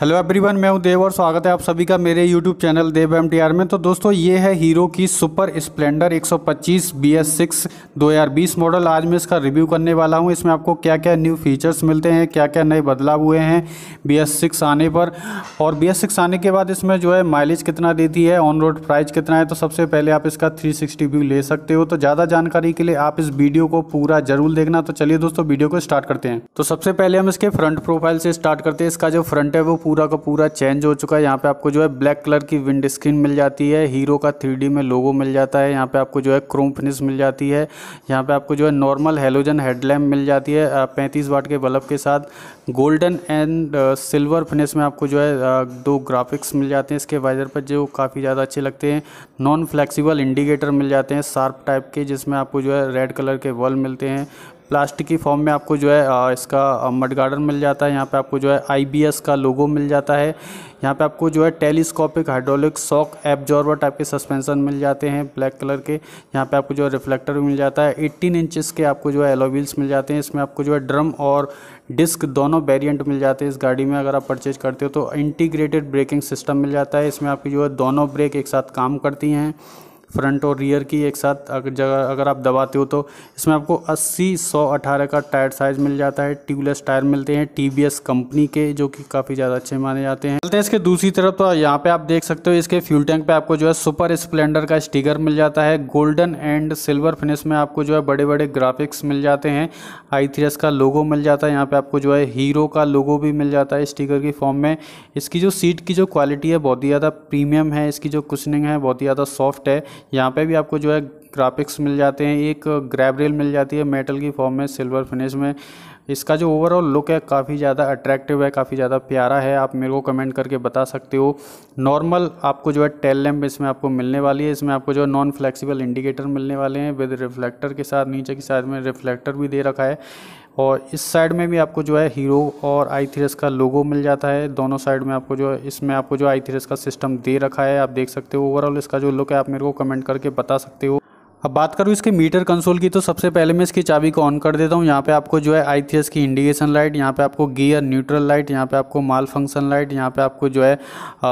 hello everyone मैं हूं देव और स्वागत है आप सभी का मेरे यूट्यूब चैनल देव एम में तो दोस्तों ये है हीरो की Super Splendor 125 B S six दो मॉडल आज मैं इसका रिव्यू करने वाला हूं इसमें आपको क्या क्या न्यू फीचर्स मिलते हैं क्या क्या नए बदलाव हुए हैं बी एस सिक्स आने पर और बी एस सिक्स आने के बाद इसमें जो है माइलेज कितना देती है ऑन रोड प्राइस कितना है तो सबसे पहले आप इसका थ्री व्यू ले सकते हो तो ज़्यादा जानकारी के लिए आप इस वीडियो को पूरा जरूर देखना तो चलिए दोस्तों वीडियो को स्टार्ट करते हैं तो सबसे पहले हम इसके फ्रंट प्रोफाइल से स्टार्ट करते हैं इसका जो फ्रंट है वो पूरा का पूरा चेंज हो चुका है यहाँ पे आपको जो है ब्लैक कलर की विंड स्क्रीन मिल जाती है हीरो का थ्री में लोगो मिल जाता है यहाँ पे आपको जो है क्रोम फिनिश मिल जाती है यहाँ पे आपको जो है नॉर्मल हेलोजन हेडलैम्प मिल जाती है पैंतीस वाट के बल्ब के साथ गोल्डन एंड सिल्वर फिनिश में आपको जो है दो ग्राफिक्स मिल जाते हैं इसके वाइजर पर जो काफ़ी ज़्यादा अच्छे लगते हैं नॉन फ्लैक्सीबल इंडिकेटर मिल जाते हैं शार्प टाइप के जिसमें आपको जो है रेड कलर के वॉल मिलते हैं प्लास्टिक की फॉर्म में आपको जो है इसका मड गार्डन मिल जाता है यहाँ पे आपको जो है आईबीएस का लोगो मिल जाता है यहाँ पे आपको जो है telescopic hydraulic shock absorber type के सस्पेंशन मिल जाते हैं ब्लैक कलर के यहाँ पे आपको जो है रिफ्लेक्टर भी मिल जाता है 18 इंचेस के आपको जो है एलोविल्स मिल जाते हैं इसमें आपको जो है ड्रम और डिस्क दोनों वेरियंट मिल जाते हैं इस गाड़ी में अगर आप परचेज करते हो तो इंटीग्रेटेड ब्रेकिंग सिस्टम मिल जाता है इसमें आपकी जो है दोनों ब्रेक एक साथ काम करती हैं फ्रंट और रियर की एक साथ अगर जगह अगर आप दबाते हो तो इसमें आपको 80 अठारह का टायर साइज मिल जाता है ट्यूबलेस टायर मिलते हैं टी कंपनी के जो कि काफ़ी ज़्यादा अच्छे माने जाते हैं चलते हैं इसके दूसरी तरफ तो यहाँ पे आप देख सकते हो इसके फ्यूल टैंक पे आपको जो है सुपर स्प्लेंडर का स्टिकर मिल जाता है गोल्डन एंड सिल्वर फिनिश में आपको जो है बड़े बड़े ग्राफिक्स मिल जाते हैं आई का लोगो मिल जाता है यहाँ पर आपको जो है हीरो का लोगो भी मिल जाता है स्टिकर की फॉर्म में इसकी जो सीट की जो क्वालिटी है बहुत ही ज़्यादा प्रीमियम है इसकी जो कुशनिंग है बहुत ही ज़्यादा सॉफ्ट है यहाँ पे भी आपको जो है ग्राफिक्स मिल जाते हैं एक ग्रैब रेल मिल जाती है मेटल की फॉर्म में सिल्वर फिनिश में इसका जो ओवरऑल लुक है काफ़ी ज़्यादा अट्रैक्टिव है काफ़ी ज़्यादा प्यारा है आप मेरे को कमेंट करके बता सकते हो नॉर्मल आपको जो है टेल लैम्प इसमें आपको मिलने वाली है इसमें आपको जो है नॉन फ्लेक्सिबल इंडिकेटर मिलने वाले हैं विद रिफ्लेक्टर के साथ नीचे के साथ में रिफ्लेक्टर भी दे रखा है और इस साइड में भी आपको जो है हीरो और आई थ्रेस का लोगो मिल जाता है दोनों साइड में आपको जो है इसमें आपको जो आई थ्रेस का सिस्टम दे रखा है आप देख सकते हो ओवरऑल इसका जो लुक है आप मेरे को कमेंट करके बता सकते हो अब बात करूँ इसके मीटर कंसोल की तो सबसे पहले मैं इसकी चाबी को ऑन कर देता हूँ यहाँ पे आपको जो है आई की इंडिकेशन लाइट यहाँ पे आपको गियर न्यूट्रल लाइट यहाँ पे आपको माल फंक्शन लाइट यहाँ पे आपको जो है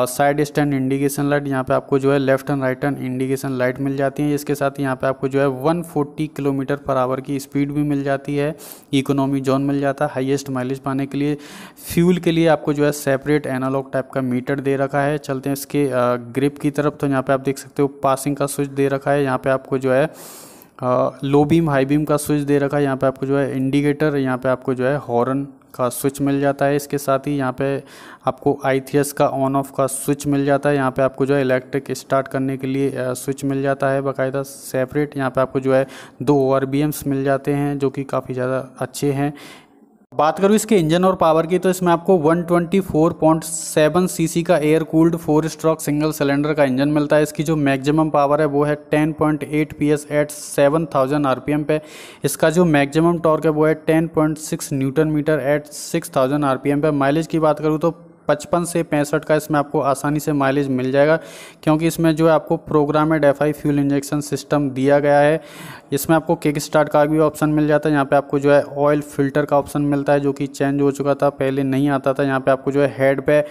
साइड स्टैंड इंडिकेशन लाइट यहाँ पे आपको जो है left and right and indication light मिल जाती है इसके साथ यहाँ पे आपको जो है वन किलोमीटर पर आवर की स्पीड भी मिल जाती है इकोनॉमी जोन मिल जाता है हाइएस्ट माइलेज पाने के लिए फ्यूल के लिए आपको जो है सेपरेट एनालॉग टाइप का मीटर दे रखा है चलते हैं इसके ग्रिप की तरफ तो यहाँ पर आप देख सकते हो पासिंग का स्विच दे रखा है यहाँ पर आपको जो है है लो बीम हाई बीम का स्विच दे रखा है यहाँ पे आपको जो है इंडिकेटर यहाँ पे आपको जो है हॉर्न का स्विच मिल जाता है इसके साथ ही यहाँ पे आपको आईथीएस का ऑन ऑफ का स्विच मिल जाता है यहाँ पे आपको जो है इलेक्ट्रिक स्टार्ट करने के लिए स्विच मिल जाता है बाकायदा सेपरेट यहाँ पे आपको जो है दो ओ मिल जाते हैं जो कि काफ़ी ज़्यादा अच्छे हैं बात करूँ इसके इंजन और पावर की तो इसमें आपको 124.7 सीसी का air cooled four stroke single cylinder का इंजन मिलता है इसकी जो मैक्सिमम पावर है वो है 10.8 पीएस एट 7000 आरपीएम पे इसका जो मैक्सिमम टॉर्क है वो है 10.6 न्यूटन मीटर एट 6000 आरपीएम पे माइलेज की बात करूँ तो पचपन से पैंसठ का इसमें आपको आसानी से माइलेज मिल जाएगा क्योंकि इसमें जो है आपको programmed F I fuel injection system दिया गया है इसमें आपको किक स्टार्ट का भी ऑप्शन मिल जाता है यहाँ पे आपको जो है ऑयल फिल्टर का ऑप्शन मिलता है जो कि चेंज हो चुका था पहले नहीं आता था यहाँ पे आपको जो है हेड पे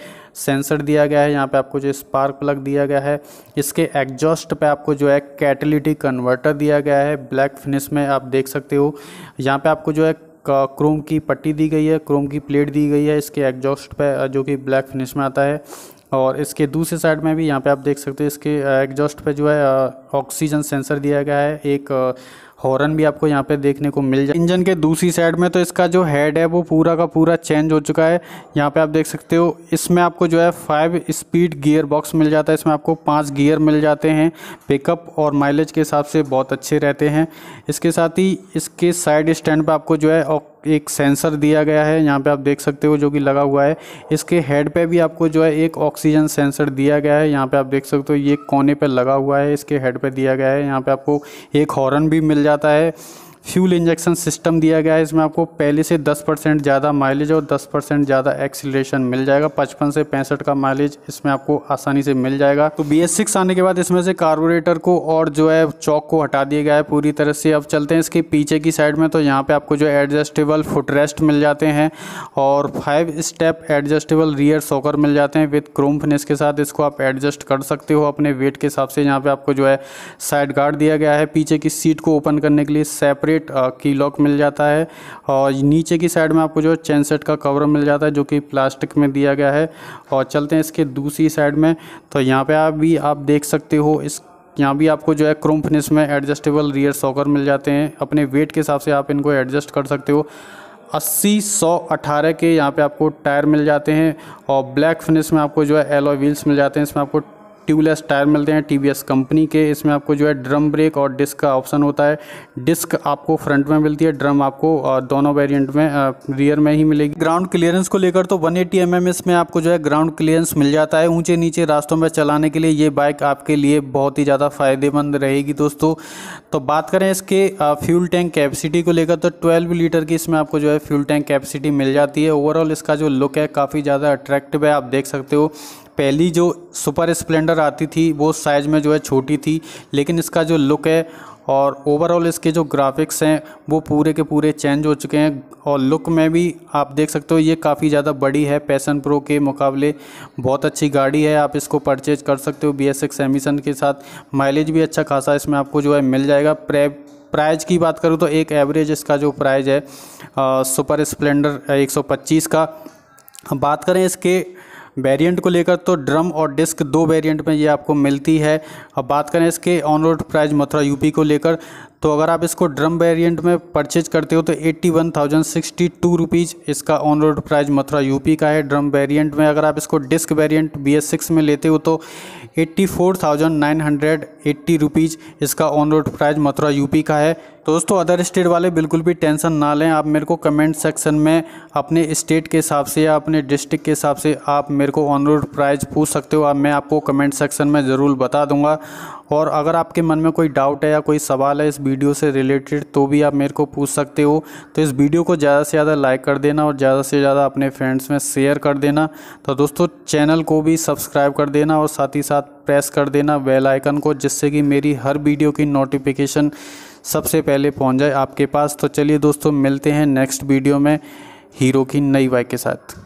सेंसर दिया गया है यहाँ पे आपको जो स्पार्क प्लग दिया गया है इसके एग्जॉस्ट पे आपको जो है कैटलिटी कन्वर्टर दिया गया है ब्लैक फिनिश में आप देख सकते हो यहाँ पे आपको जो है का क्रोम की पट्टी दी गई है क्रोम की प्लेट दी गई है इसके एग्जॉस्ट पे जो कि ब्लैक फिनिश में आता है और इसके दूसरे साइड में भी यहाँ पे आप देख सकते हैं इसके एग्जॉस्ट पे जो है ऑक्सीजन सेंसर दिया गया है एक हॉर्न भी आपको यहाँ पे देखने को मिल जाए इंजन के दूसरी साइड में तो इसका जो हेड है वो पूरा का पूरा चेंज हो चुका है यहाँ पे आप देख सकते हो इसमें आपको जो है फाइव स्पीड गियर बॉक्स मिल जाता है इसमें आपको पाँच गियर मिल जाते हैं पिकअप और माइलेज के हिसाब से बहुत अच्छे रहते हैं इसके साथ ही इसके साइड स्टैंड पर आपको जो है एक सेंसर दिया गया है यहाँ पे आप देख सकते हो जो कि लगा हुआ है इसके हेड पे भी आपको जो है एक ऑक्सीजन सेंसर दिया गया है यहाँ पे आप देख सकते हो ये कोने पे लगा हुआ है इसके हेड पे दिया गया है यहाँ पे आपको एक हॉर्न भी मिल जाता है फ्यूल इंजेक्शन सिस्टम दिया गया है इसमें आपको पहले से 10 परसेंट ज़्यादा माइलेज और 10 परसेंट ज़्यादा एक्सीलरेशन मिल जाएगा 55 से पैंसठ का माइलेज इसमें आपको आसानी से मिल जाएगा तो बी एस सिक्स आने के बाद इसमें से कार्बोरेटर को और जो है चौक को हटा दिया गया है पूरी तरह से अब चलते हैं इसके पीछे की साइड में तो यहाँ पर आपको जो एडजस्टेबल फुटरेस्ट मिल जाते हैं और five step adjustable rear shocker मिल जाते हैं विथ क्रोम फिनिश के साथ इसको आप एडजस्ट कर सकते हो अपने वेट के हिसाब से यहाँ पर आपको जो है साइड गार्ड दिया गया है पीछे की सीट को ओपन करने के लिए सेपरेट कंप्लीट की लॉक मिल जाता है और नीचे की साइड में आपको जो चैन सेट का कवर मिल जाता है जो कि प्लास्टिक में दिया गया है और चलते हैं इसके दूसरी साइड में तो यहाँ पे आप भी आप देख सकते हो इस यहाँ भी आपको जो है क्रोम फिनिश में एडजस्टेबल रियर सॉकर मिल जाते हैं अपने वेट के हिसाब से आप इनको एडजस्ट कर सकते हो 80 सौ अठारह के यहाँ पे आपको टायर मिल जाते हैं और ब्लैक फिनिश में आपको जो है एलो व्हील्स मिल जाते हैं इसमें आपको ट्यूबलेस टायर मिलते हैं टी कंपनी के इसमें आपको जो है ड्रम ब्रेक और डिस्क का ऑप्शन होता है डिस्क आपको फ्रंट में मिलती है ड्रम आपको दोनों वेरिएंट में रियर में ही मिलेगी ग्राउंड क्लियरेंस को लेकर तो 180 एटी mm इसमें आपको जो है ग्राउंड क्लियरेंस मिल जाता है ऊंचे नीचे रास्तों में चलाने के लिए ये बाइक आपके लिए बहुत ही ज़्यादा फायदेमंद रहेगी दोस्तों तो बात करें इसके फ्यूल टैंक कैपेसिटी को लेकर तो ट्वेल्व लीटर की इसमें आपको जो है फ्यूल टैंक कैपेसिटी मिल जाती है ओवरऑल इसका जो लुक है काफ़ी ज़्यादा अट्रैक्टिव है आप देख सकते हो पहली जो सुपर स्प्लेंडर आती थी वो साइज़ में जो है छोटी थी लेकिन इसका जो लुक है और ओवरऑल इसके जो ग्राफिक्स हैं वो पूरे के पूरे चेंज हो चुके हैं और लुक में भी आप देख सकते हो ये काफ़ी ज़्यादा बड़ी है पैसन प्रो के मुकाबले बहुत अच्छी गाड़ी है आप इसको परचेज कर सकते हो बी एस एक्स के साथ माइलेज भी अच्छा खासा इसमें आपको जो है मिल जाएगा प्रे प्राइज़ की बात करूँ तो एक एवरेज इसका जो प्राइज़ है आ, सुपर स्प्लेंडर एक का बात करें इसके वेरिएंट को लेकर तो ड्रम और डिस्क दो वेरिएंट में ये आपको मिलती है अब बात करें इसके on road price Mathura UP को लेकर तो अगर आप इसको ड्रम वेरिएंट में परचेज करते हो तो eighty one thousand sixty two rupees इसका on road price Mathura UP का है ड्रम वेरिएंट में अगर आप इसको disc variant B S six में लेते हो तो eighty four thousand nine hundred eighty rupees इसका on road price Mathura UP का है दोस्तों अदर स्टेट वाले बिल्कुल भी टेंशन ना लें आप मेरे को कमेंट सेक्शन में अपने स्टेट के हिसाब से या अपने डिस्ट्रिक्ट के हिसाब से आप मेरे को ऑन रोड प्राइस पूछ सकते हो आप मैं आपको कमेंट सेक्शन में ज़रूर बता दूंगा और अगर आपके मन में कोई डाउट है या कोई सवाल है इस वीडियो से रिलेटेड तो भी आप मेरे को पूछ सकते हो तो इस वीडियो को ज़्यादा से ज़्यादा लाइक कर देना और ज़्यादा से ज़्यादा अपने फ्रेंड्स में शेयर कर देना तो दोस्तों चैनल को भी सब्सक्राइब कर देना और साथ ही साथ प्रेस कर देना बेल आइकन को जिससे कि मेरी हर वीडियो की नोटिफिकेशन सबसे पहले पहुँच जाए आपके पास तो चलिए दोस्तों मिलते हैं नेक्स्ट वीडियो में हीरो की नई बाइक के साथ